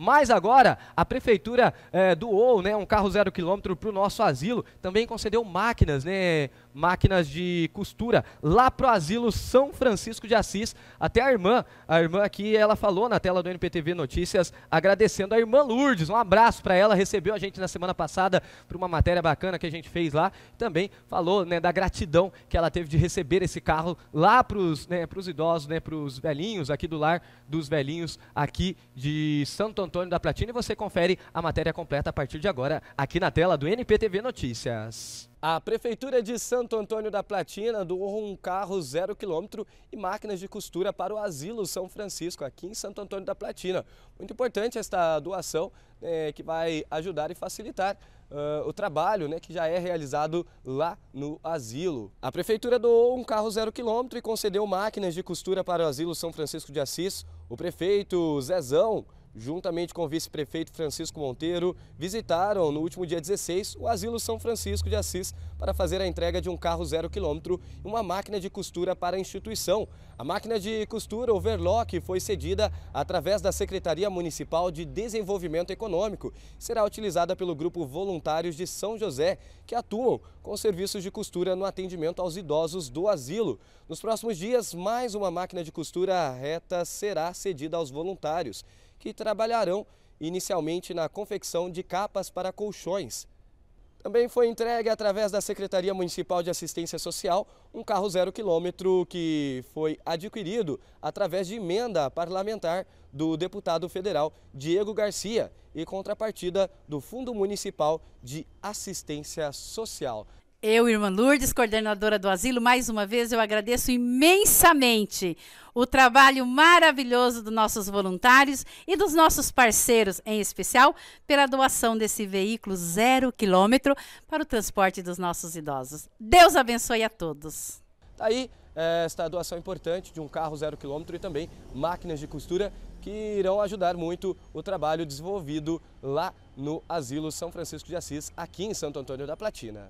Mas agora, a prefeitura é, doou né, um carro zero quilômetro para o nosso asilo, também concedeu máquinas, né, máquinas de costura, lá para o asilo São Francisco de Assis. Até a irmã, a irmã aqui, ela falou na tela do NPTV Notícias, agradecendo a irmã Lourdes. Um abraço para ela, recebeu a gente na semana passada para uma matéria bacana que a gente fez lá. Também falou né, da gratidão que ela teve de receber esse carro lá para os né, idosos, né, para os velhinhos aqui do lar dos velhinhos aqui de Santo Antônio Antônio da Platina e você confere a matéria completa a partir de agora aqui na tela do NPTV Notícias. A Prefeitura de Santo Antônio da Platina doou um carro zero quilômetro e máquinas de costura para o Asilo São Francisco, aqui em Santo Antônio da Platina. Muito importante esta doação, eh, que vai ajudar e facilitar Uh, o trabalho né, que já é realizado lá no asilo. A prefeitura doou um carro zero quilômetro e concedeu máquinas de costura para o asilo São Francisco de Assis. O prefeito Zezão juntamente com o vice-prefeito Francisco Monteiro, visitaram no último dia 16 o Asilo São Francisco de Assis para fazer a entrega de um carro zero quilômetro e uma máquina de costura para a instituição. A máquina de costura overlock foi cedida através da Secretaria Municipal de Desenvolvimento Econômico. Será utilizada pelo grupo Voluntários de São José, que atuam com serviços de costura no atendimento aos idosos do asilo. Nos próximos dias, mais uma máquina de costura reta será cedida aos voluntários que trabalharão inicialmente na confecção de capas para colchões. Também foi entregue através da Secretaria Municipal de Assistência Social um carro zero quilômetro que foi adquirido através de emenda parlamentar do deputado federal Diego Garcia e contrapartida do Fundo Municipal de Assistência Social. Eu, irmã Lourdes, coordenadora do asilo, mais uma vez eu agradeço imensamente o trabalho maravilhoso dos nossos voluntários e dos nossos parceiros, em especial pela doação desse veículo zero quilômetro para o transporte dos nossos idosos. Deus abençoe a todos. Tá aí é, esta doação importante de um carro zero quilômetro e também máquinas de costura que irão ajudar muito o trabalho desenvolvido lá no Asilo São Francisco de Assis, aqui em Santo Antônio da Platina.